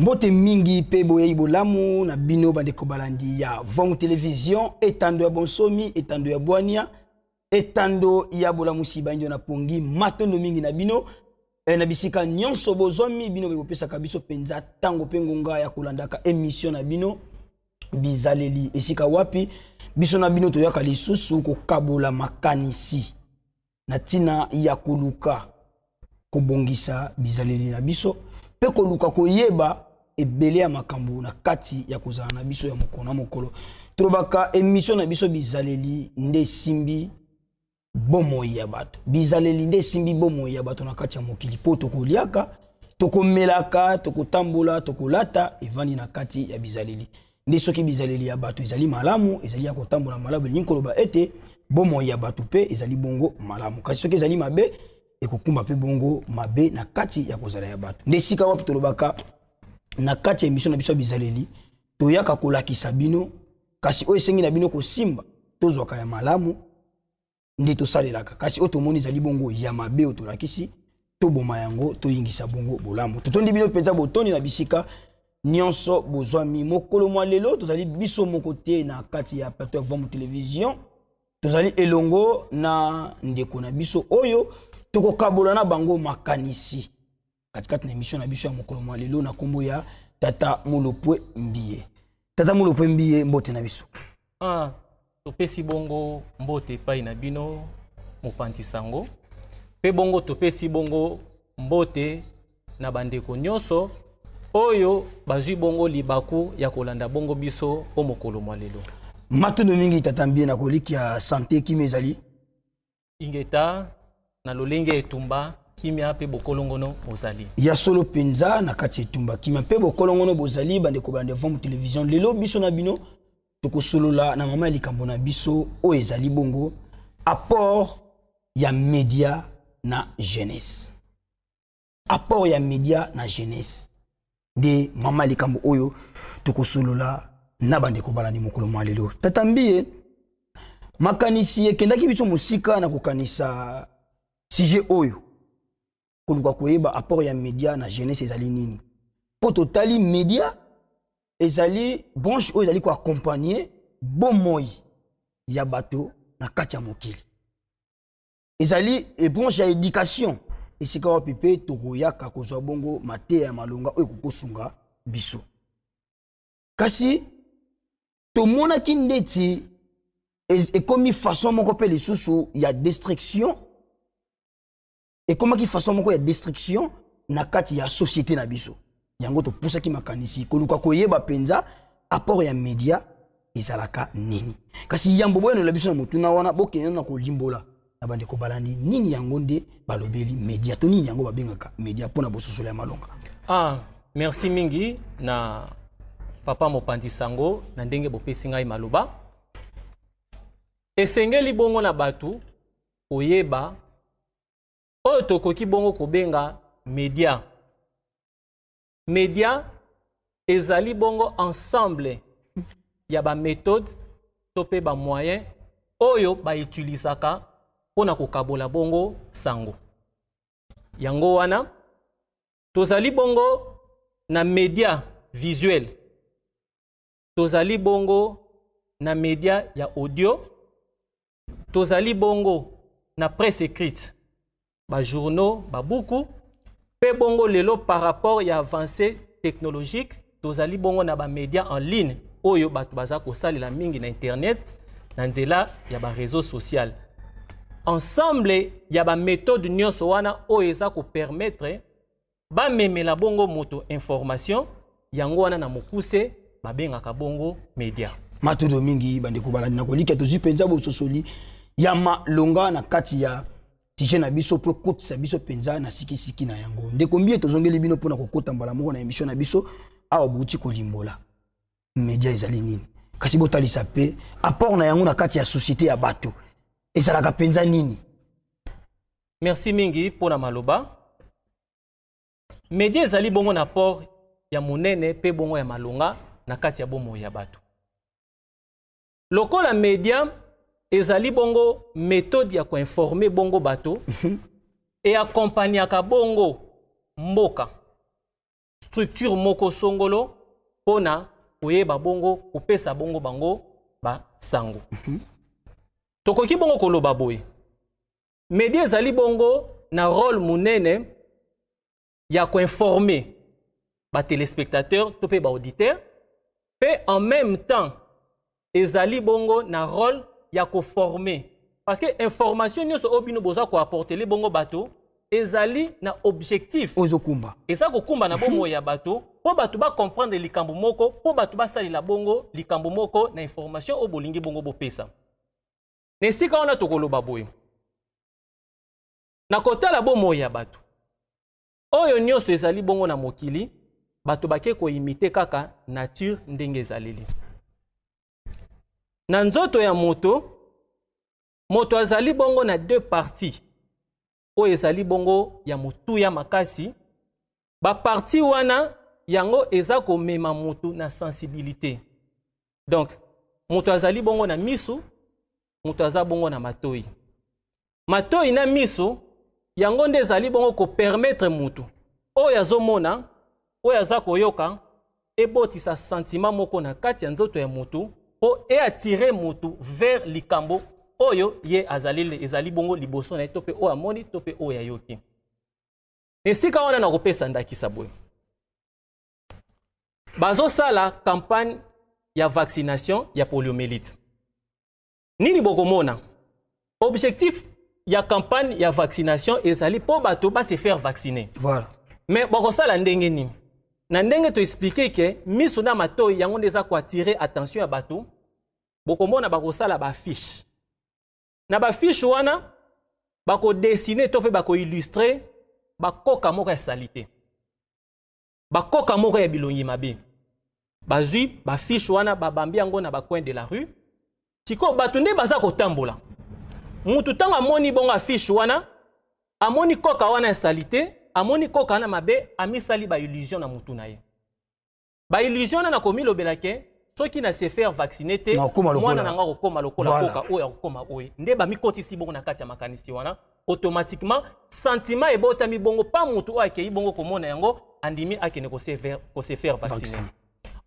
mbote mingi mpe boyei bolamu na bino bandeko balandi ya vong televizion etando ya bonsomi etando ya bwania etando ya bolamusi bandio na pongi matondo mingi na bino e, na bisika nyonso bozwami bino bopesaka biso mpenza ntango mpe ngonga ya kolandaka emission na bino bizaleli esika wapi biso na bino toyaka lisusu kokabola makanisi na ntina ya koluka kobongisa bizaleli na biso mpe koluka koyeba ebele ya makambo na kati ya kozala na biso ya mokolo na mokolo tolobaka emission na biso bizaleli nde esimbi bomoi ya bato bizaleli nde esimbi bomoi ya bato na kati ya mokili mpo tokoliaka tokomelaka tokotambola tokolata evandi na kati ya bizaleli nde soki bizaleli ya bato ezali malamu ezali ya kotambola malamu elingi koloba ete bomoi ya bato mpe ezali bongo malamu kasi soki ezali mabe ekokumba mpe bongo mabe na kati ya kozala ya bato nde esika wapi tolobaka na kati ya émission na biso ya bizaleli toyaka kolakisa bino kasi oyo esengi na bino kosimba tozwaka ya malamu nde tosalelaka kasi oyo tomoni ezali bongo ya mabe oyo tolakisi toboma yango toyingisa bongo bolamu totondi bino mpenza botondi na bisika nyonso bozwami mokolo mwa lelo tozali biso moko te na kati ya plateau ya vomu télévision tozali elongo na ndeko na biso oyo tokokabola na bango makanisi katikati na emission na biso ya mokolo mwa lelo na nkombo ya tata molopwe mbie tata molopwe mbie mbote na biso ah, topesi bongo mbote epai na bino mopanzi sango mpe bongo topesi bongo mbote na bandeko nyonso oyo bazwi bongo libaku ya kolanda bongo biso o mokolo mwa lelo matondo mingi tata mbie na koliki sante kimi ezali ingeta na lolenge ya etumba kimia mpe bokolongono bozali ya solo mpenza na kati ya etumba kimia mpe bokolongono bozali bandeko bana devant télévision lelo biso na bino tokosolola na mama ya likambo na biso oyo ezali bongo apport ya média na jeunesse apport ya média na jeunesse nde mama ya likambo oyo tokosolola na bandeko balandi mokolo mwa lelo tata mbie makanisi ekendaki biso mosika na kokanisa sujet oyo koluka koyeba apport ya média na jeunesse ezali nini mpo totali média ezali branche oyo ezali koaccompagne bomoi ya bato na kati ya mokili ezali ebranche ya éducation esika wapi mpe tokoyaka kozwa bongo mateya ya malonga oyo ekokosunga biso kasi tomonaki ndeti e-, ekomi façon moko mpe lisusu ya destruction ekomaki façon moko ya destruction na kati ya société na biso yango topusaki makanisi koluka koyeba mpenza apport ya média ezalaka nini kasi yambo boyano ela biso na motuna wana bokende na kolimbola na bandeko balandi nini yango nde balobeli média to nini yango babengaka média mpona bososola ya malonga ah, merci mingi na papa mopanzi sango na ndenge bopesi ngai maloba esengeli bongo na bato koyeba oyo tokoki bongo kobenga media media ezali bongo ensemble ya baméthode to mpe bamoyen oyo bautilisaka mpona kokabola bongo sango yango wana tozali bongo na media visuel tozali bongo na media ya audio tozali bongo na presse écrite bajournaux babuku pe bongo lelo par rapport ya avancée technologique tozali bongo na bamédia en ligne oyo bato baza la mingi na internet na nzela ya réseau social ensemble ya méthode nyonso wana oyo eza meme la bongo moto information yango wana na mokuse babengaka bongo média matodo mingi bandeko balandi na kolika zipenza mpenza sosoli ya malonga na kati ya tije na biso mpo ekotisa biso mpenza na sikisiki na yango ndeko mbie tozongeli bino mpona kokota mbala moko na émission na biso awa bouti kolimbola media ezali nini kasi botalisa mpe apport na yango na kati ya société ya bato ezalaka mpenza nini merci mingi mpona maloba media ezali bongo na port ya monene mpe bongo ya malonga na kati ya bomoi ya bato lokola media ezali bongo méthode ya informé bongo bato mhm. ka bongo Moka structure moko songolo pona koyeba bongo sa bongo bango sango. Mhm. tokoki bongo Kolo boye Média ezali bongo na role yako ya ba téléspectateurs t'ope ba auditeur pe en même temps ezali bongo na role ya parce que information nyonso oyo bino boza le bongo bato ezali na objectif ozokumba eza kumba na Pour ya bato comprendre bato bacomprendre likambo moko mpo bato la bongo likambo moko na information au bolingi bongo bopesa na a tout tokoloba boye na la bomoi ya bato oyo nyonso ezali bongo na mokili bato ko imiter kaka nature ndenge ezaleli na nzoto ya moto moto azali bongo na deux parties oyo ezali bongo ya motuya makasi baparti wana yango eza komema motu na sensibilité donc moto azali bongo na misu moto aza bongo na matoi matoi na miso yango nde ezali bongo kopermetre motu oyo azomona oyo aza koyoka ebotisa santima moko na kati ya nzoto ya motu Et attirer atire vers likambo oyo ye azali ezali bongo liboso na ye to amoni to yoki oyo esika wana na kopesa ndakisa boye bazosala campagne ya vaccination ya poliomélite nini bokomona objectif ya campagne ya vaccination ezali mpo bato se faire vacciner voilà. mais bokosala ndenge nini na ndenge toexplike ke miso na matoi yango nde eza koattire attention ya bato bokomona bakosala bafishe na bafishe wana bakodesine to mpe bakoillustre bakoka moko ya salite bakoka moko ya bilongi mabe bazwi bafishe wana babambi yango na bacoin de la rue sikoyo bato nde baza kotambola mutu ntango amoni bongo afishe wana amoni koka wana ya salite amoni koka na mabe amisali baillusion na mutu na ye baillusion nana komilobela ke soki na se faire vaccine te mwana na nga akokóma lokola koka oyo akokóma oyo nde bamikotisi bongo na kati ya makanisi wana automatiquement sentiment ebotami bongo pa mutu oyo akei bongo komona yango andimi akende kose faire vaccine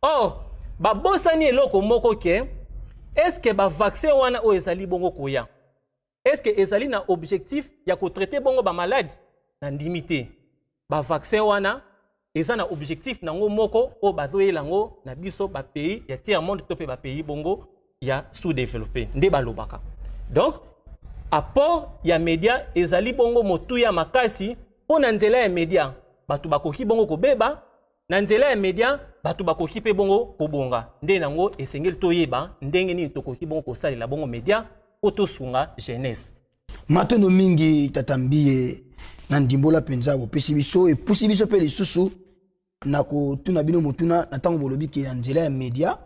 or babosani eloko moko ke estce bavaccin wana oyo ezali bongo koya estce ezali na objectif ya kotraite bongo bamaladi na ndimi ba bavaccin wana ezana na objectif nango moko o bazoyela lango na biso pays, ya tiers monde to ba bongo ya sous-développé nde baka. donc apport ya media ezali bongo motuya makasi mpo na nzela ya média batuba bakoki bongo kobeba na nzela ya média batuba bakoki pe bongo kobonga nde yango toye ba, ndenge nini tokoki bongo kosalela bongo media oto sunga jeunesse matano mingi tatambie na ndimbola mpenza bopesi biso epusi biso mpe lisusu na kotuna bino motuna na ntango bolobi ke na nzela media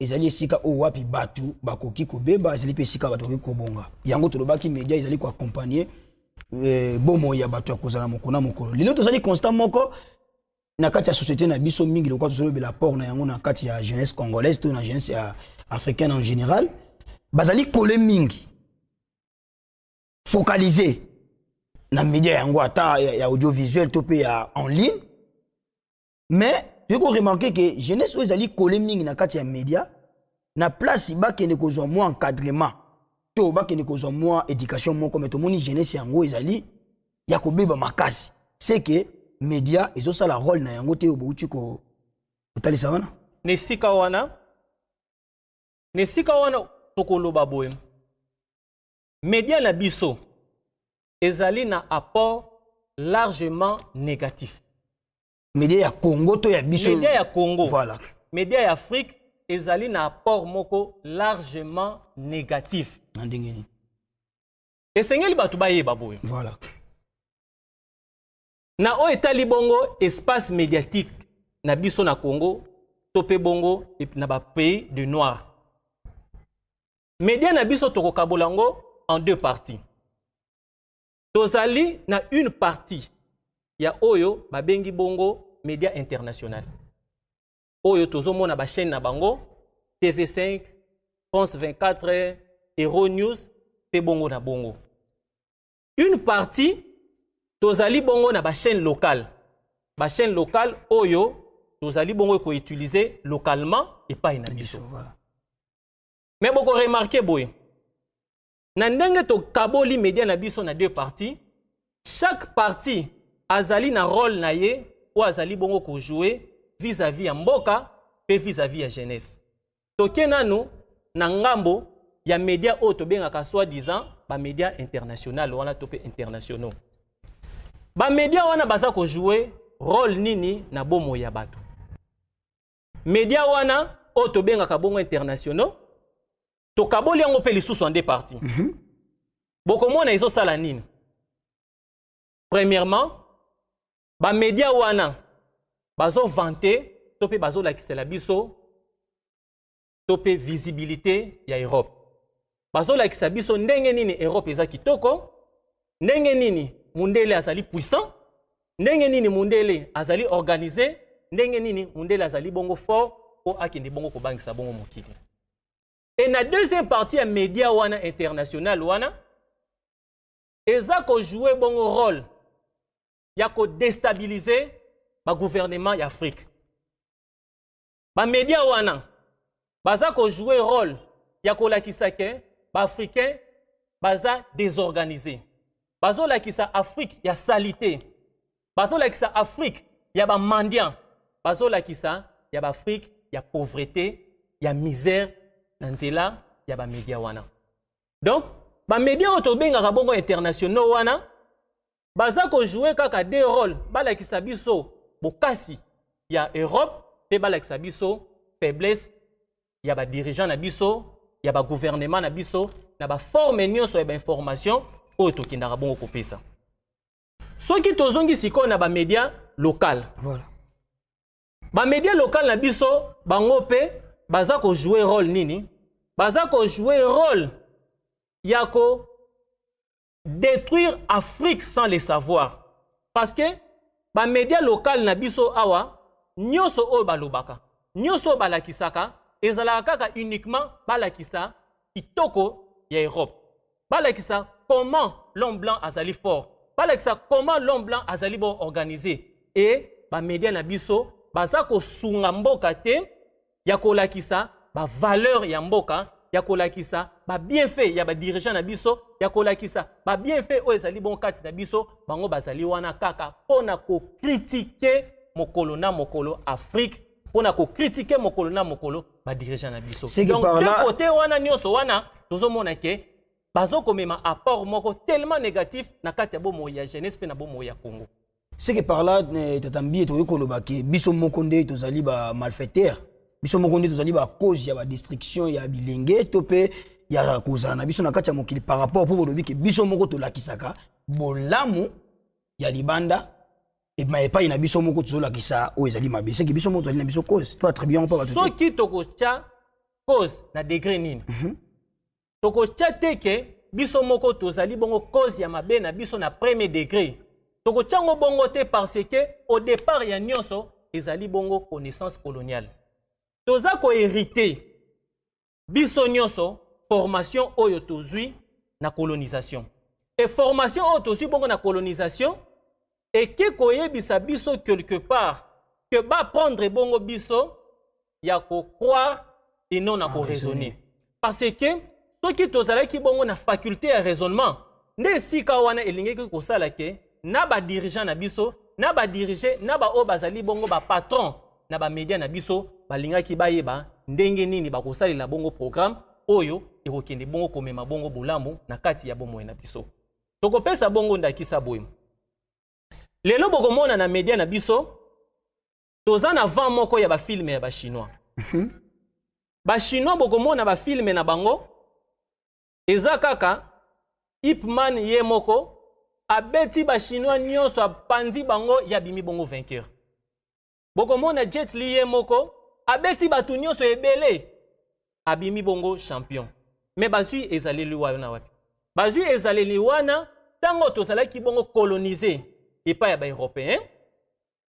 ezali esika oyo wapi bato bakoki kobeba ezali mpe esika bato bakoki kobonga yango tolobaki media ezali koaccompagne eh, bomoi ya bato ya kozala moko na mokolo lelo tozali constat moko na kati ya société na biso mingi lokola tozolobela port na yango na kati ya jeunesse congolaise to na jeunesse ya africaine en général bazali kole mingi focalize na media yango ata ya, ya audiovisuel to mpe ya en ligne mais toyei koremarke ke jeunesse oyo ezali kole mingi na kati ya media na place bakende kozwa mwa encadrement to bakende kozwa mwa éducation moko me tomoni jeunesse yango ezali ya kobeba makasi seke media ezosala role na yango te oyo bouti kotalisa wana na esika wana na esika wana tokoloba boye media na biso ezali na apport largement négatif média ya congo to ya biso média ya congo voilà. média ya afrique ezali na apport moko largement négatif na ndenge nini esengeli bato voilà. na o etali bongo espace médiatique na biso na congo topé bongo et na pays de noir média na biso toko kabolango en deux parties tozali na une partie ya oyo babengi bongo média international oyo ba chaîne na bango tv5 france 24 hero news bongo na bongo une partie tozali bongo na chaîne locale chaîne locale oyo tozali bongo e utiliser localement et pas Mais Mais vous remarqué, boy na to kaboli media na biso na deux parties chaque partie azali na rôle na ye ou azali bongo jouer vis-à-vis ya mboka pe vis-à-vis ya jeunesse toke nanu na ngambo ya media oyo tobengaka soi disant media international wana to mpe internationaux media wana baza jouer rôle nini na bomo ya bato media wana oyo tobengaka bongo internationaux tokaboli yango mpe lisusu en deux parties mm -hmm. iso sala nini premièrement media wana tope to mpe biso tope visibilité ya europe bazolakisa biso ndenge nini europe eza kitoko ndenge nini mundele azali puissant ndenge nini mundele azali organisé ndenge nini mundele azali bongo fort mpo akende bongo sa bongo mokili et na deuxième partie ya médias wana international wana eza kojoue bon rôle ya kodestabilize gouvernement ya afrique bamedia wana baza kojoue rôle ya kolakisa ke baafricain baza désorganisé la kisa afrique ya la kisa afrique ya ba la kisa ya Afrique, ya pauvreté ya misère na ya ya media wana donc media oyo ka bongo internationaux wana baza kojoue kaka de bala balakisa biso bokasi ya europe bala balakisa biso faiblesse ya badirigeant na biso ya gouvernement na biso na baforme nyonso ya bainformation oyo ka bongo kopesa soki tozongi siko na media local voilà. media local na biso bango pe baza jouer rôle nini baza ko jouer rôle yako détruire afrique sans le savoir parce que média local na biso awa nyoso o balubaka nyoso oyo balakisaka ezalaka kaka uniquement balakisa kitoko ya europe balakisa comment l'homme blanc azali fort balakisa comment l'homme blanc azali bon organisé e média na biso baza sunga mboka te ya kolakisa valeur ya mboka ya bien fait ya badirigeant na biso ya bien fait oyo ezali bon kati na biso bango bazali wana kaka pona ko kokritike mon na mokolo afrique ko na kokritike mokolo na mokolo badirigeant na biso donc de kote wana nyonso wana mona ke bazokomema apport moko tellement négatif na kati ya bomoi ya jeunesse mpe na bomoi ya congo seke par là tata mbie toyei koloba ke biso moko nde tozali bamalfaitere biso moko nde tozali bakozi ya badestruction ya bilenge to mpe ya kozala na biso na kati ya mokili par rapport mpo bolobi ke biso moko tolakisaka bolamu ya libanda e ma epai na biso moko tozolakisa oyo ezali mabe seki biso moko tozali na biso cause to attribue yango mpo bato soki tokotya cause na degré nini mhm. tokotya te ke biso moko tozali bongo cause ya mabe na biso na premier degré tokotyango bongo te parce ke au départ ya nyonso ezali bongo connaissance coloniale toza hérité. biso nyoso, formation oyo tozwi na colonisation Et formation oyo tozwi bongo na colonisation et que koyebisa biso quelque part ke prendre bongo biso ya croire et non na ah, raisonner. parce qui soki ki bongo na faculté à raisonnement nde esika que elingeki kosala que, na dirigeant na biso na badirige na baoyo bazali bongo patron na bamedia na biso balingaki bayeba ndenge nini bakosalela bongo programme, oyo ekokende bongo komema bongo bolamu na kati ya bomoi na biso pesa bongo ndakisa boye lelo bokomona na media na biso toza na moko ya bafilme ya bachinois mhm. bachinois bokomona bafilme na bango eza kaka ipman ye moko abeti bachinois nyonso pandi bango ya bimi bongo vainqueur bokomona jet li moko abeti bato nyonso ebele abimi bongo champion me bazwi ezaleli wana wapi na, ezaleli tango ntango tozalaki bongo kolonize epai ya européen hein?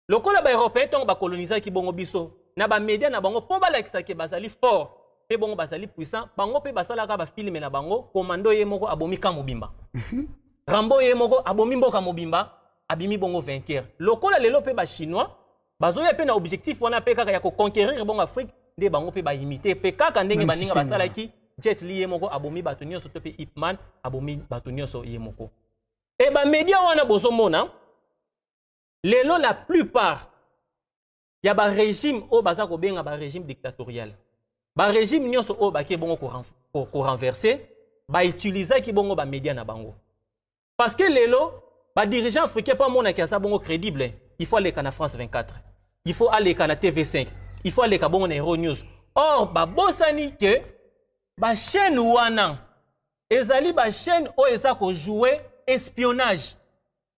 lokola ba coloniser ki bongo biso na media na bango mpo balakisaki bazali fort pe bongo bazali puissant bango mpe ba bafilme na bango komando ye moko abomi kamubimba. Mhm. rambo ye moko abomi mboka mobimba abimi bongo vainqueur lokola lelo ba chinois bazoya mpe na objectif wana pe kaka ya ko conquérir bon afrique nde bango pe ba imiter pe kaka ndenge baninga ki jet li ye abomi bato nyonso to ipman abomi bato nyonso ye moko e media wana mona lelo la plupart ya basa ko baza ba régime dictatorial régime ba barégime nyonso oyo baki bongo korenverse ki bongo media na bango parce que lelo dirigeant africain mpo amonaki aza bongo crédible il faut aller kana france 24 il faut aller car la TV5, il faut aller à bon News. Or, ba bosani que ba chaîne wana ezali ba chaîne o eza ko jouer espionnage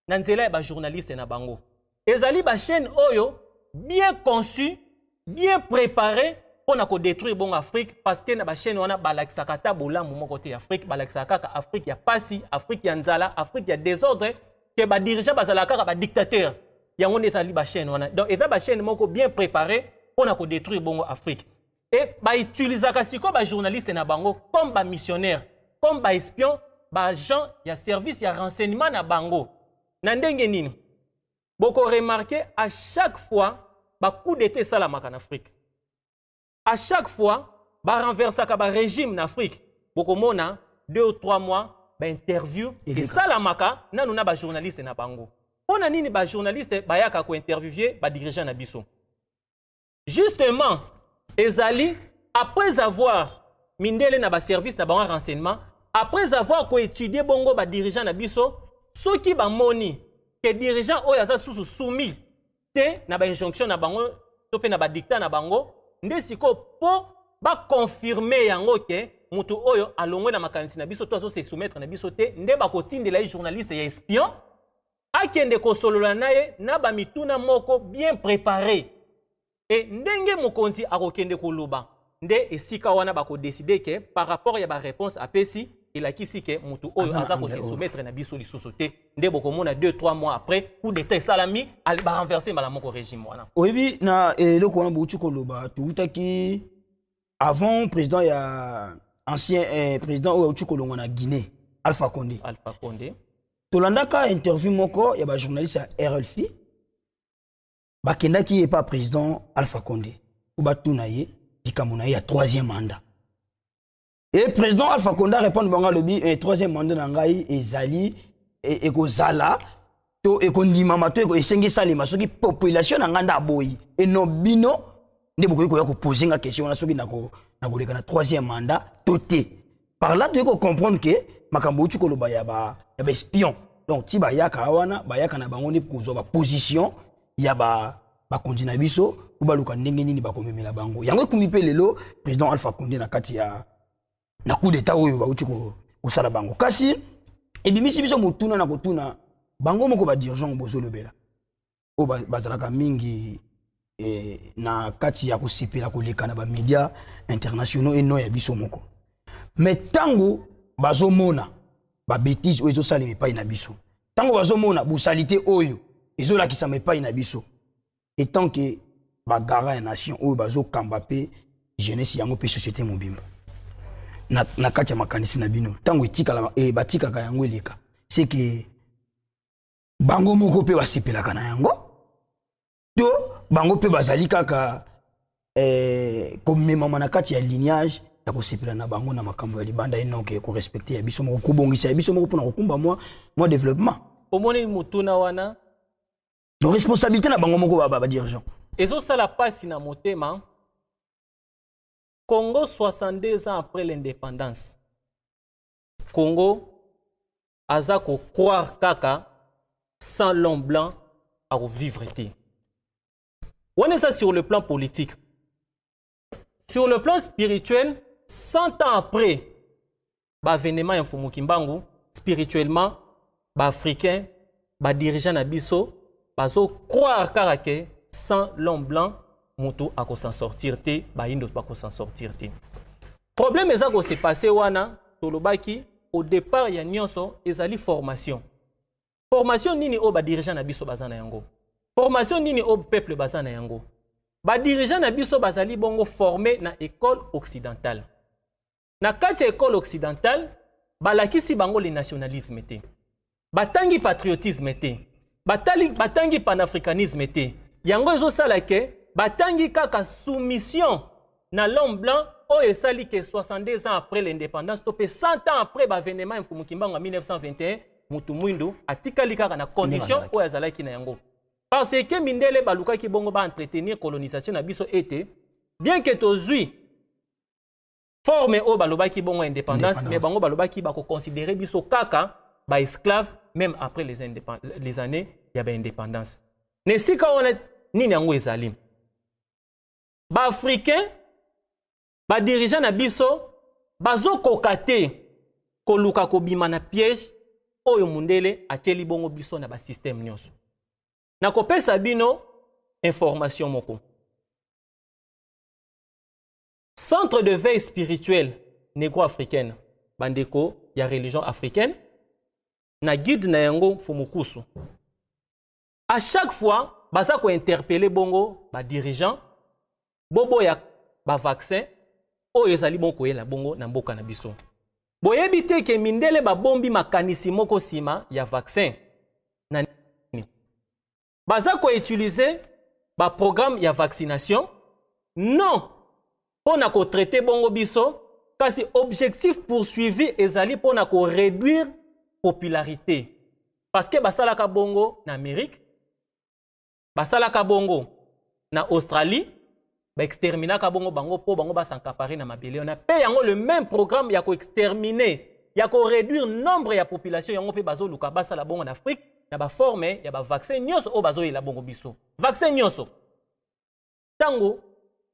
nanzela nzela ba journaliste na bango. Ezali ba chaîne oyo bien conçu, bien préparé pour na ko détruire bon Afrique parce que na ba chaîne wana balakisaka ta bolamu moko côté Afrique balakisaka ka Afrique ya pasi, Afrique ya nzala, Afrique ya désordre que ba dirigeant la ka ba dictateur. Il un État bachaîne wana donc État moko bien préparé pour détruire bongo Et bah, utilise bautilizaka sikoyo journalistes na bango comme missionnaires, bah, comme baespion bah, y ya service ya renseignement na bango na ndenge a remarqué à chaque fois coup d'état esalamaka en afrique à chaque fois barenversaka régime en afrique mona deux ou trois mois et il y a na journalistes en bango mpona nini ko bayaka interviewé dirigeant na biso justement ezali après avoir mindele na na renseignement après avoir étudier bongo dirigeant na biso soumis te na injonction na bango na ba dictat na bango nde yango ke oyo na na biso soumettre na biso te nde journaliste ya espion akende kosolola na nae, na moko bien préparé e ndenge mokonzi akokende koloba nde esika wana décider ke par rapport ya réponse apesi kisi ke motu oyo aza soumettre na biso lisusu te nde bokomona 2-3 mois après coup d'état ba renverser mala moko régime wana oyebi na eloko wana bouti koloba toutaki avant président ya ancien eh, président ou auti kolongwa na guinée alpha condé alpha condé tolandaka interview moko ya bajournaliste ya rlfi est pas président alpha Condé ou bah ye likambo na ye ya troisième mandat Et président alpha Condé répond bango un eh, troisième mandat na ngai ezali eh, ekozala e to ekondimama to esengi esalema soki population na ngai nde aboyi eno bino nde bokoki koya kopose nga question wana soki nakoleka na troisième mandat toté. par là toyei comprendre que makambo outi koloba ya ba ya eh baespion donc ti bayaka wana bayaka na bango nde kozwa baposition ya bakonzi ba na biso mpo baluka ndenge nini bakomemela bango yango ekumi mpe lelo président alpha conde na kati ya na coup d'état oyo bauti kosala bango kasi ebimisi biso motuna na kotuna bango moko badirigant bozolobela oyo bazalaka mingi eh, na kati ya kosepela koleka na bamédia internationaux eno ya biso moko me ntango bazomona babétise oyo ezosalema epai na biso ntango bazomona bosalite oyo ezolakisama epai na biso etant ke bagaran ya nation oyo bazokamba mpe jeunesse yango mpe société mobimba na, na kati ya makanisi na bino ntango e, batikaka yango eleka seke bango moko mpe basepelaka na yango to bango mpe bazali kaka eh, komemama na kati ya lignage ya kosepela na bango na makambo ya libanda ye noke korespecte ya biso moko kobongisa ya biso moko mpona kokumba mwa mwa développement omoni motuna wana responsabilité na bango moko badirigant ezosala mpasi na motema congo 62 ans après l'indépendance congo aza kocroire kaka sans l'homme blanc akovivre te wana eza sur le plan politique sur le plan spirituel 100 ans après bah, spirituellement bah, bah dirigeant, na biso bazocroire à que sans l'homme blanc moto akosan sortir pas bah, pas sortir té. problème eza que wana tolobaki au départ ya nyonso ezali formation formation nini bah dirigeant biso bazana yango formation nini au peuple bazana na yango biso bazali bongo formé na école occidentale na kati ya école occidentale balakisi bango le nationalisme te batangi patriotisme te batali, batangi panafricanisme te yango ezosala ke batangi kaka soumission na l'homme blanc oyo esali ke 62 ans après l'indépendance to 100 ans après bavenema mfumuki mbango ya 1921 mutu mwindu atikali kaka na condition oyo azalaki na yango parce que mindele balukaki bongo baentretenir colonisation na biso ete bien que tozwi forme au balobaki bongo indépendance mais bango balobaki considéré biso kaka esclave même après les, les années ya ne na esika wana nini yango ezali ba dirigeant na biso bazokoka kokate koluka kobima na piège oyo mondele atieli bongo biso na basysteme na nakopesa bino information moko centre de veille spirituelle négro-africaine bandeko a religion africaine na guide na yango fumukusu à chaque fois baza interpeller bongo dirigeant, Bobo ya oyo ezali bongo la bongo na mboka na biso boyebi te ke mindele bombi makanisi moko sima ya vaccin na baza ba programme ya vaccination non ko traité bongo biso kasi objectif poursuivi ezali ko réduire popularité parce que ka bongo na amérique ka bongo na australie ka bongo bango po bango basankapare na mabele On a yango le même programme ya exterminer ya réduire nombre ya population yango bazo luka basala bongo na afrique na baforme ya la nyonso oyo y bongo biso vaccin nyoso, Tango.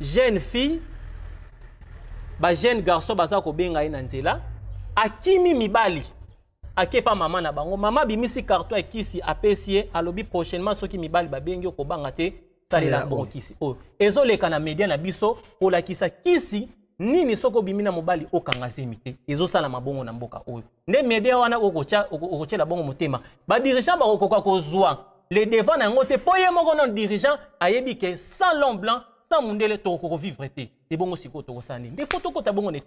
jeune fille bajeune garçon baza ko benga ina nzela akimi mibali akepa maman na bango mama bimisi carton ya kisi apesi alobi prochainement soki mibali bengyo ko bangate te la bon kisi o ezoleka na media na biso kisa kisi nini soko obimi na o okanga zemi ezo sala mabongo na mboka oyo nde media wana okotyela bongo motema badirigant bakokoka kozwa le devant na yango te mpo ye moko na dirigant ayebi ke sans lom blanc ntango ndele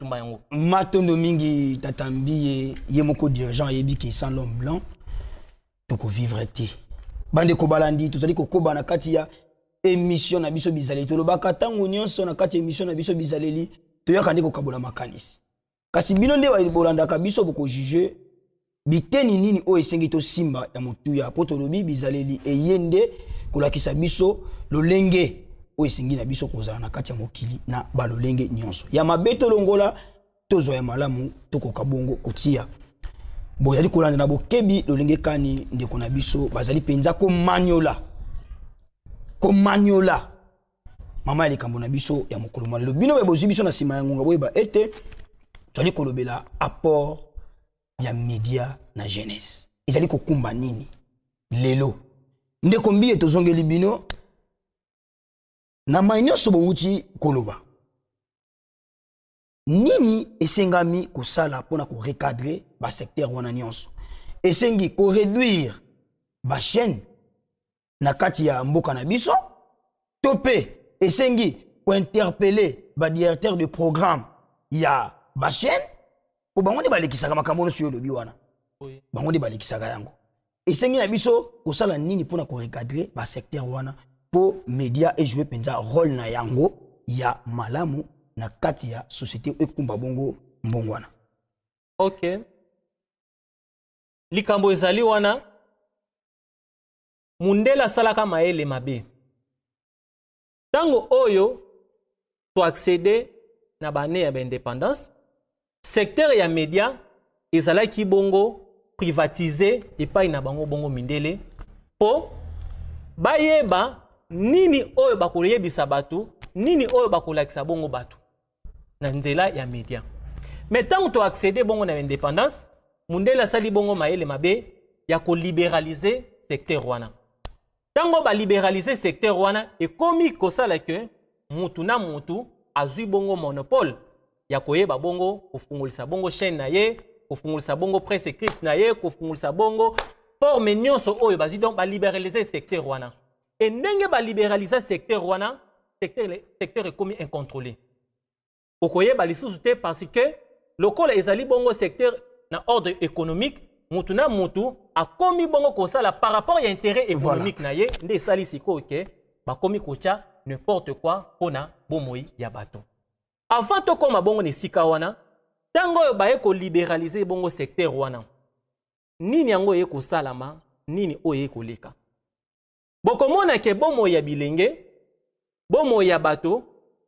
bongo mingi tata yemoko ye moko dirigent ayebi sans l'homme blanc tokovivre Bande bandeko balandi kobalandi kokoba na kati ya émission na biso bizaleli tolobaka ntango nyonso na kati émission na biso bizaleli toyaka nde kokabola makanisi kasi bino nde bolandaka biso bokojuge biteni nini o esengi simba ya motuya bisaléli, tolobi bizaleli eye nde biso lolenge oyo esengi na biso kozala na kati ya mokili na balolenge nyonso ya mabe tolongola tozwa ya malamu tokoka bongo kotia bozali kolanda na bokebi lolenge kani ndeko na biso bazali mpenza komaniola komaniola mama ya likambo na biso ya mokolo mwa lelo bino boye bozwi biso na nsima ya ngonga boyeba ete tozali kolobela apport ya media na jeunesse ezali kokumba nini lelo ndeko mbie tozongeli bino na mai nyonso bowuti koloba nini esengami kosala mpona korecadre basecteur wana nyonso esengi koreduire bachaîne na kati ya mboka na biso to mpe esengi kointerpele badirecteur de programme ya bachaîne mpo bango nde balekisaka makambo nyonso yo olobi wana bango nde balekisaka yango esengi na biso kosala nini mpona korecadre basecteur wana mpo media ejoue mpenza role na yango ya malamu na kati ya société ekumba bongo mbongwana ok likambo ezali wana mundele asalaka mayele mabe ntango oyo toaccede na bane ya baindépendance secteur ya média ezalaki bongo privatise epai na bango bongo mindele mpo bayeba nini oyo bakoyebisa bato nini oyo bakolakisa bongo bato na nzela ya media me tu toaccede bongo na indépendance mundele Sali bongo mayele mabe ya kolibéralize secteur wana ntango balibéralize secteur wana ekomi kosala ke mutu na mutu azwi bongo monopole ya koyeba bongo kofungolisa bongo chaîne na ye kofungolisa bongo presse écrite na ye kofungolisa bongo forme nyonso oyo bazwi donc balibéralize secteur wana e ba balibéralisa secteur wana secteur comme incontrôlé okoyeba lisusu te parce que lokola ezali bongo secteur na ordre économique mutu na mutu akomi bongo sala par rapport à intérêt économique voilà. na ye nde esali sikoyo ke bakomi ne n'importe quoi pona bomoi ya bato avant koma bongo na esika wana ba oyo ko kolibéralize bongo secteur wana nini yango eye ma nini oye ko lika. bokomona ke bomoi ya bilenge bomoi ya bato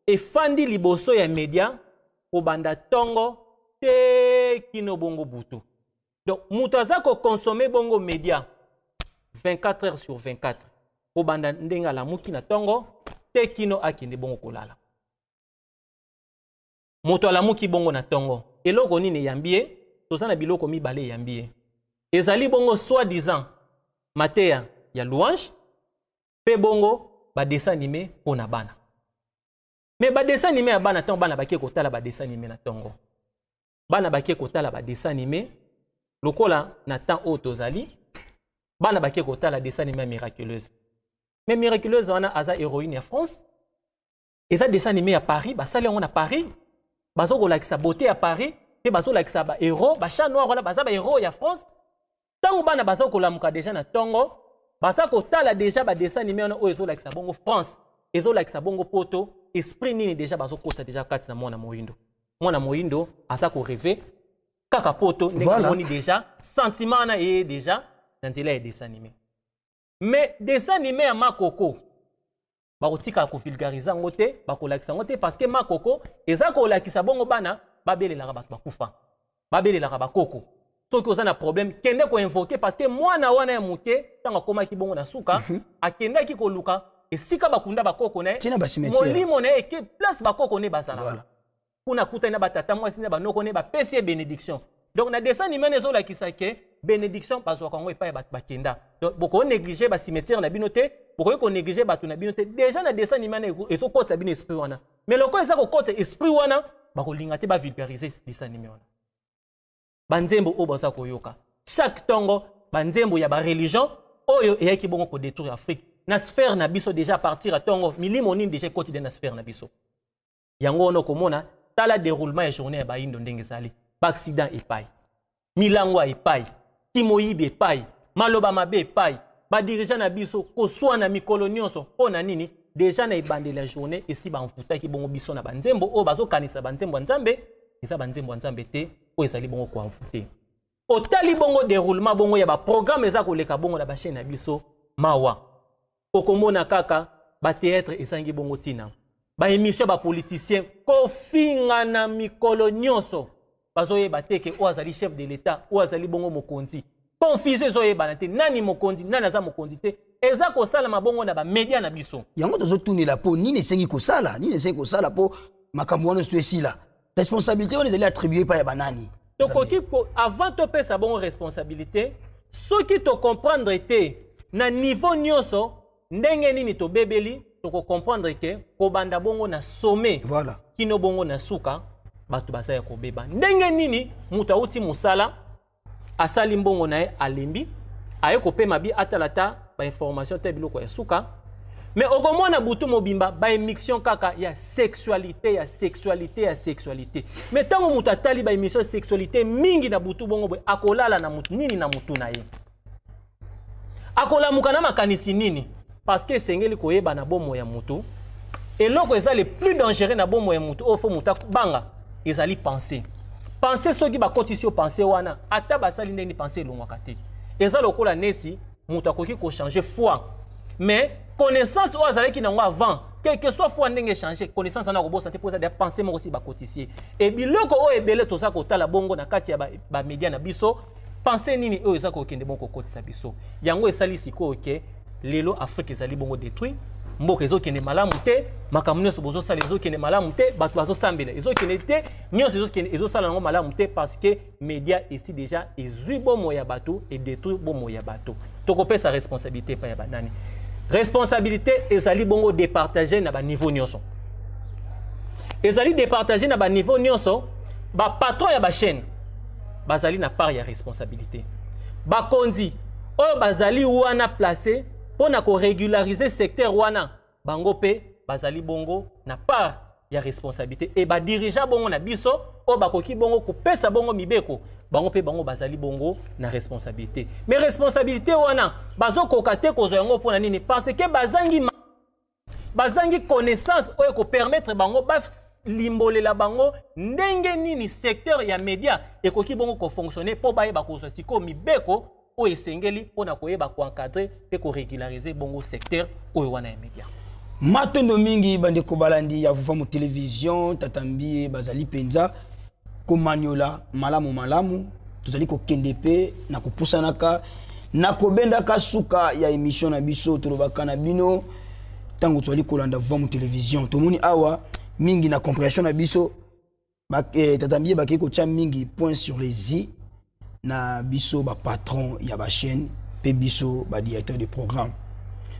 efandi liboso ya media kobanda ntongo te kino bongo butu donc moto aza kokonsome bongo media 24 heures sur 24 kobanda ndenge alamuki na ntongo te kino akende bongo kolala moto alamuki bongo na ntongo eloko nini eyambi ye toza na biloko mibale eyambi ye ezali bongo soi disant mateya ya louange Pe bongo ba anime mpo na bana me dessin animé ya bana ntango bana bakei kotala badessin anime na tongo bana bakei kotala badessin anime lokola na temps oyo tozali bana bakei kotala dessin anime miraculeuse Mais miraculeuse wana aza héroïne ya france eza dessin animé à paris salion on à paris sa beauté à paris mpe bazolakisa bahero bachat noir wana ba héros ya france ntango bana baza kolamuka déjà na tongo baza kotala deja badessin on wana oyo ezolakisa bongo france sa bongo poto esprit nini deja bazokosa deja kati na mwana Mona mwana moyindo aza koreve kaka poto ne voilà. deja sentiment na eye deja na nzela ya dessin anime me dessin anime ya makoko bakotikala kovulgarize yango te bakolakisa sa te parce que makoko la kisa bongo bana babelelaka bato bakufa babelelaka koko soki oza na problème kende koinvoke parce que mwana wana ya moke ntango akomaki bongo na suka mhm. akendaki koluka esika bakunda bakoko na ye molimo na ye eke place bakoko na ye bazalaka kuna akutani na batata mwasi na banoko na ye bapesi ye bénédiction donc na dessin animene ezolakisa ke bénédiction bazwaka yango epai ya bato bakenda donc bokoki néglige bacimetiere na bino te bokoki konéglige bato na bino te déjà na dessin animene ezokotisa bino esprit wana mais lokola eza kokotisa esprit wana bakolinga te bavulgarise dessin anime wana banzembo Uba baza koyoka chaque tongo banzembo ya religion oyo eyaki bongo kodétruire afrique na sphère na biso déjà partir à tongo milimo nini déjà côté de na sphère na biso yango no komona, tala déroulement ya journée ya bayindo ndenge sali baaccident epai milangwa epai kimoyibi epai maloba mabe epai badirigant na biso koswana mikolo nyonso mpo na nini deja na ebandeli ya journée esi ki bongo biso na banzembo obazo kanisa banzembo nzambe eza banzembo nzambe te ou ezali bongo kwa otali bongo déroulement bongo ya baprogramme eza koleka bongo na bachaine na biso mawa okomona kaka théâtre ezangi bongo Ba baémission ba bapoliticien kofinga na mikolo nyonso bazoyeba te ou oyo azali chef de l'état ou azali bongo mokonzi confusion zoye banate, nani mokonzi nani aza mokonzi te eza sala bongo na média na biso yango tozotunela mpo nini sengi kosala nini ni ne mpo makambo wana nyonso to responsabilité les allait attribuer par les banani Donc, avant sa bonne responsabilité soki qui te na niveau nyoso ndenge nini comprendre que ko kobanda bongo na sommet voilà. kino bongo na suka Ils ya kobeba ndenge nini asali na alimbi, aye bi atalata ba information te biloko ya suka me okomona butu mobimba baémission kaka ya sexualité ya sexualité ya sexualité me ntango moto atali baémission ya sexualité mingi na butu bongo boye akolala na mutu nini na mutu na ye akolamuka na makanisi nini parce que esengeli koyeba na bomoi ya motu eloko eza le plus dangereux na bomoi ya motu oyo fo motu ezali pensée pensée soki bakotisi yo pensée wana ata basali ndenge pensée elongwaka te eza lokola nesi moto ko changer foi mais connaissance oyo azalaki nango avant quelque soit fois ndenge échanger connaissance wana kobosa te mpoza pensée moko si et e biloko oyo ebele toza kotala bongo na kati ya bamédia na biso pensée nini oyo eza kokende bongo kokotisa biso yango esali sikoyo ke l'élo afrique ezali bongo détruit mboka ezokende malamu te makambo nyonso bozosala ezokende malamu te bato bazosambela ezokende te nyonso ezosala yango malamu te parce que média ici déjà ezwi bomoi ya bato edétruit bomoi ya bato sa responsabilité epai ya banani responsabilité ezali bongo départage na niveau nyonso ezali départage na niveau nyonso bapatron ya chaîne bazali na part ya responsabilité bakonzi oyo bazali wana place pour na régulariser secteur wana bango pe bazali bongo na part ya responsabilité e dirigeant bongo na biso oyo bakoki bongo kopesa bongo mibeko bango pe bango bazali bongo na responsabilité mais responsabilité wana bazo te kozwa yango mpona nini parce que bazangi ma... bazangi connaissance oyo permettre bango la bango ndenge nini secteur ya média ekoki bongo ko pour mpo bako kozwa mi mibeko ou esengeli pona koyeba pe ko régulariser bongo secteur oyo wana ya média matondo mingi bandeko balandi ya vuvamu télévision tatambie bazali penza komaniola malamu malamu Tuzali ko kendepe na kopusanaka na kobendaka suka ya Emission na biso tolobaka na bino Vom ko landa vamu télévision tomoni awa mingi na compréhension na biso eh, tata ba ko mingi point sur les i na biso Ba patron ya chaîne pe biso directeur de programme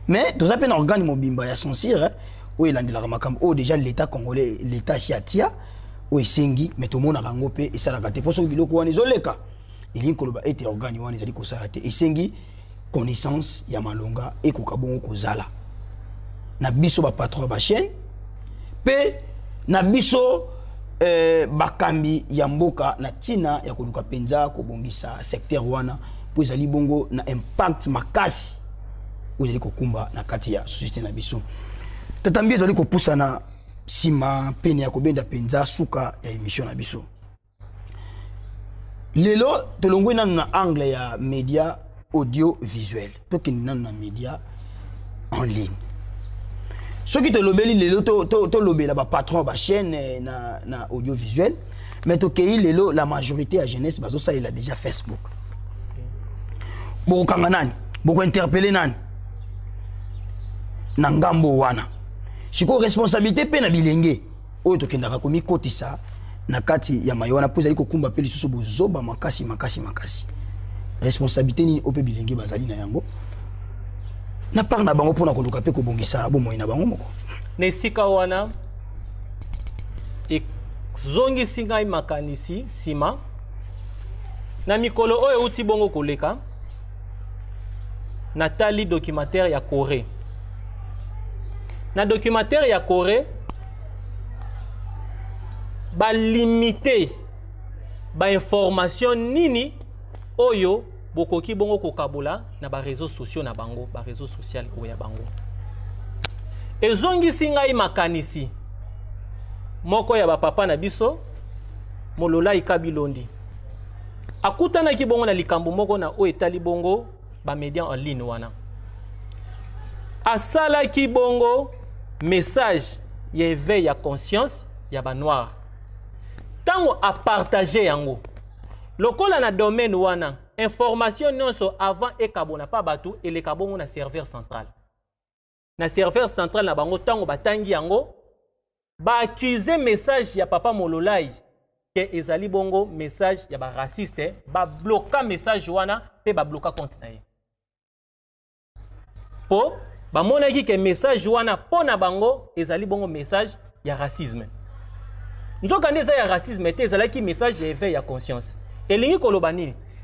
mais toza pe na organe mobimba ya censure eh, de la makambo oh, déjà l'état congolais l'état siatia oyo esengi me tomonaka yango mpe esalaka te mpo soki biloko wana ezoleka elingi koloba ete organe wana ezali kosala te esengi connaissance ya malonga ekoka bongo kozala na biso bapatron ya bachaine mpe na biso eh, bakambi ya mboka na ntina ya koluka mpenza kobongisa secteur wana mpo ezali bongo na impact makasi oyo ezali kokumba na kati ya société na biso tata mbi ezali kopusana ma pene ya kobenda penza suka ya émission na biso lelo tolongwi nanu na angle ya média audiovisuel tokende nanu na média en ligne soki tolobeli lelo to to, to ba chaîne eh, na, na audiovisuel mais tokei lelo la majorité à jeunesse a déjà facebook bokokanga nani bokointerpele nani na ngambo wana sikoyo responsabilité mpe na bilenge oyo tokendaka komikotisa na kati ya maye wana mpo ezali kokumba mpe lisusu bozoba makasi makasi makasi responsabilité nini oyo mpe bilenge bazali na yango na part na bango mpona koluka mpe kobongisa bomoi na bango moko na esika wana ezongisi ngai e makanisi nsima na mikolo oyo euti bongo koleka natali documentaire ya corée na documentaire ya corée balimite bainformation nini oyo bokoki bongo kokabola na bareseau sociaux na bango bareseau social oyo ya bango ezongisi ngai makanisi moko ya bapapa na biso mololai kabilondi akutanaki bongo na likambo moko na oyo etali bongo bamédia en ligne wana asalaki bongo message ya éveil ya conscience ya tango a partager yango lokola na domaine wana information nonso avant kabona pa bato eleka bongo na serveur central na serveur central na bango tango batangi yango baaccuse message ya papa mololai ke ezali bongo message ya ba hein. babloka message wana ba babloka compte na ye bamonaki ke message wana pona bango ezali bongo message ya racisme nzokande ya racisme te ezalaki message ya ya conscience elingi koloba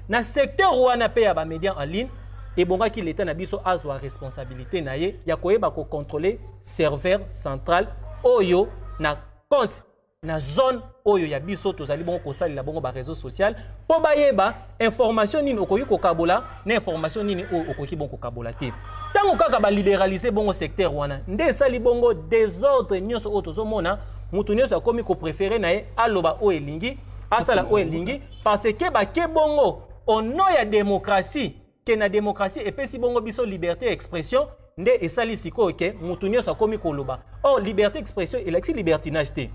na secteur wana pe ya bamédia en ligne ebongaki leta na biso responsabilité na ye ya koyeba serveur central oyo na compte na zone oyo ya biso tozali bongo kosalela bongo réseaux social po bayeba information nini okoki kokabola na information nini oyo okoki bongo kokabola te ntango kaka balibéralize bongo secteur wana nde esali bongo desordre nyonso oyo tozomona motu nyonso ko kopréféré na ye aloba oyo elingi asala oyo elingi parce ke bake bongo ono ya démocratie ke na démocratie epesi bongo biso liberté ya expression nde esali sikoyo ke motu nyonso akómi koloba or liberté expression elakisi libertinage te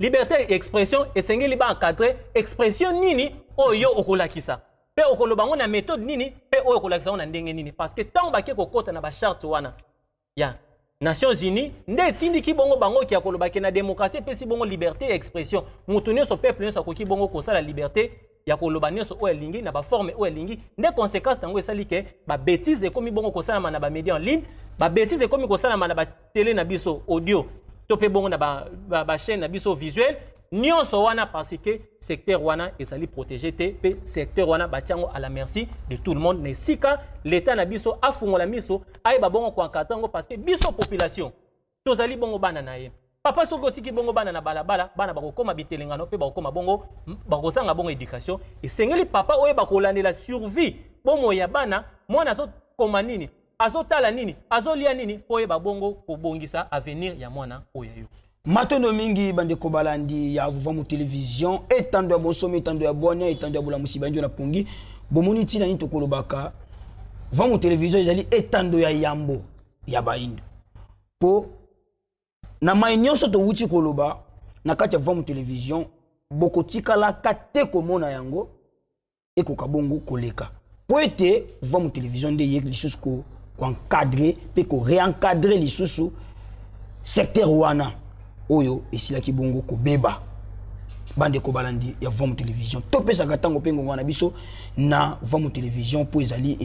liberté et expression liba baencadre expression nini oyo kisa Pe okoloba yango na méthode nini pe oyo on a na ndenge nini parce que ntango bake kota na charte wana ya nations unies nde ki bongo bango ki koloba ke na démocratie si bongo liberté expression expression so so peuple ko ki bongo la liberté ya koloba so o elingi na forme oyo elingi nde conséquence yango ba ke komi bongo bongo kosalama na média en ligne babétise ko kosalama na télé na biso audio tope bongo na bachaîne na biso visuel nyonso wana parce que secteur wana sali protégé te Pe secteur wana batia à la merci de tout le monde na l'état na biso afungola miso ayeba bongo koankata parce que biso population tozali bongo bana na ye papa soki otiki bongo bana na balabala bana bakokoma bitelengano ba kokoma bongo kosanga bongo éducation sengeli papa ba la survie bomo ya bana mwana koma nini azotala nini azolia nini po oyeba bongo kobongisa avenir ya mwana oyo yo matondo mingi bandeko balandi ya vovamu télévision etando ya bosomi etando ya bwania etando ya bolamusi bandio na pongi bomoni ntina nini tokolobaka vovamu télévision ezali etando ya yambo ya bayindo mpo na mai nyonso towuti koloba na kati ya vovamu télévision bokotikalaka te komona yango ekoka bongo koleka po ete vovamu télévision nde ye lisusu kuankadre mpe les lisusu secteur wana oyo qui bongo bande ko balandi ya vom télévision Topesa ntango mpe ngongo na biso na vom télévision ka ezali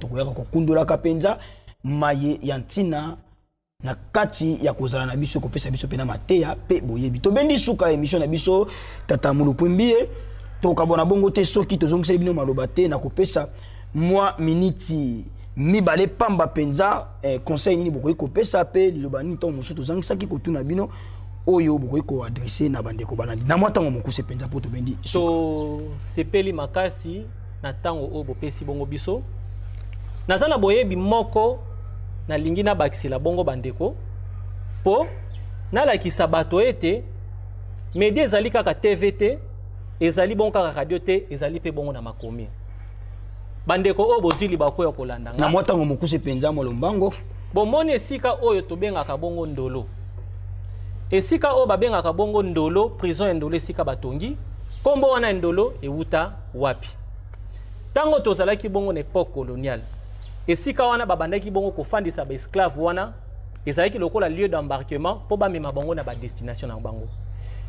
toko wapi ko kundula kapenza, maye yantina, na kati ya kozala na biso pesa biso pena matea, pe boye boyebi tobendi suka ya émission na biso tata mulupumbie bona bongo te soki tozongiseli bino maloba te na kopesa mwa miniti mibale pamba mpenza eh, conseil nini bokoki kopesa mpe liloba nini ntango mosusu tozangisaki kotuna bino oyo bokoki koadrese na bandeko balandi na mwa ntango mokuse mpenza mpo tobendi tosepeli makasi na ntango oyo bopesi bongo biso naza na boyebi moko nalingi nabakisela bongo bandeko mpo nalakisa bato ete media ezali kaka tv te ezali bongo kaka radio te ezali mpe bongo na makomi bandeko oyo bozwili bakoya kolanda na mwa ntango mokuse mbango molombango bomoni sika oyo tobengaka bongo ndolo esika oba babengaka kabongo ndolo prison ndolo sika batongi kombo wana ndolo ewuta wapi tango tozalaki bongo na époque coloniale esika wana babandaki bongo ba baesclave wana ezalaki lokola lieu d'embarquement poba bamema bongo na destination na bango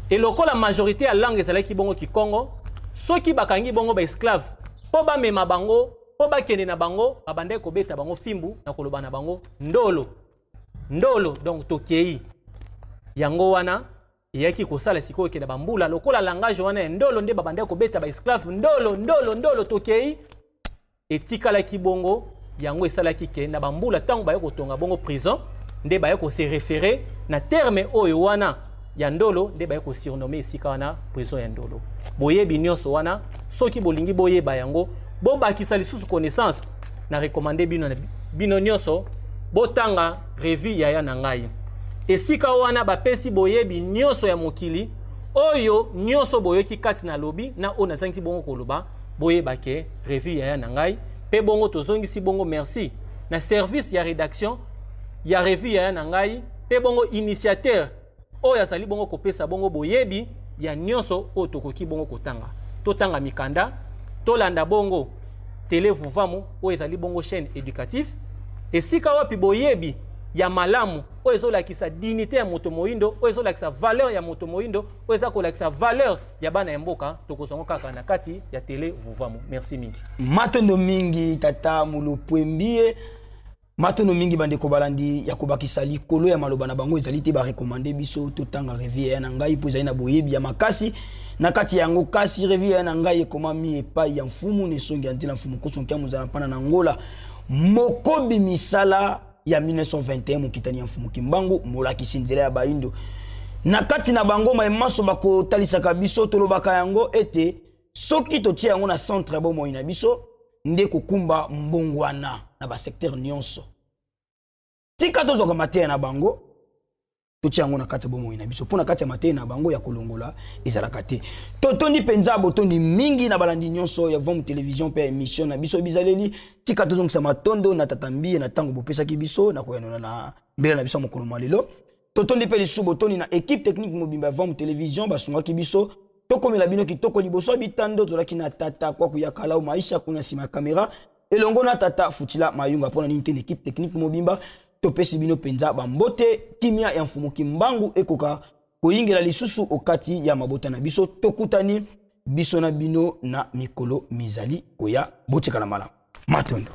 e lokola majorité ya langue ezalaki bongo kikongo soki bakangi bongo baesclave Poba mema bango po kene na bango babande kobeta bango fimbu na bango ndolo ndolo donc tokei yango wana yaki kosala na na bambula lokola langage wana ndolo nde beta kobeta esclave ndolo ndolo ndolo tokei la bongo yango ki ke na bambula tango tonga tonga bongo prison nde ko se refere na terme oyo wana ya ndolo nde baye kosurnome esika wana prison ya ndolo boyebi nyonso wana soki bolingi boyeba yango bobakisa lisusu connaissance na rekomande bino, bino nyonso botanga revue yaya na ngai esika wana bapesi boyebi nyonso ya mokili oyo nyonso boyoki kati na lobi na oyo nazangisi bongo koloba boyebake revue yaya na ngai mpe bongo tozongisi bongo merci na service ya rédaction ya revue yaya na ngai mpe bongo initiateur oyo azali bongo kopesa bongo boyebi ya nyonso oyo tokoki bongo kotanga totanga mikanda tolanda bongo tele vuvamu oyo ezali bongo chaîne éducative esika wapi boyebi ya malamu oyo ezolakisa dignité ya moto moyindo oyo ezolakisa valeur ya moto moyindo oyo eza kolakisa valeur ya bana ya mboka tokozwango kaka na kati ya tele vuvamu merci mingi matondo mingi tata molopwembie matono mingi bandeko balandi ya kobakisa likolo ya maloba na bango ezali te barekomande biso totanga revie ya na ngai mpo ezali na boyebi ya makasi na kati ya yango kasi revie ya na ngai ekomami epai ya mfumu na esongi ya ntela mfumu kosonkia mozala mpana na ngola mokobi misala ya 1921 mokitani ya mfumu kimbangu molakisi nzela ya baindo na kati na bango mayemaso bakotalisaka biso tolobaka yango ete soki totia yango na centre ya bomoi na biso nde kokumba mbongwana na basecteur nyonso tika tozwaka mateya na bango totia yango na kati ya bomoi na biso mpona kati ya mateya na bango ya kolongola ezalaka te totondi mpenza botondi mingi na balandi nyonso ya vom televizion mpe ya émission na biso bizaleli tika tozongisa matondo na tata mbie na ntango bopesaki biso na koyanona na mbela na biso ya mokolo malelo totondi mpe lisu botondi na équipe technique mobimba ya vom televizion basungaki biso tokomela bino kitoko liboso ya bitando tozalaki na tata kwaku ya kalau maisha kuna nsima ya kamera elongo na tata futila mayunga mpona nini te na équipe technique mobimba topesi bino mpenza bambote kimia ya mfumuki mbangu ekoka koyingela lisusu okati ya mabota na biso tokutani biso na bino na mikolo mizali koya botikala malamu matondo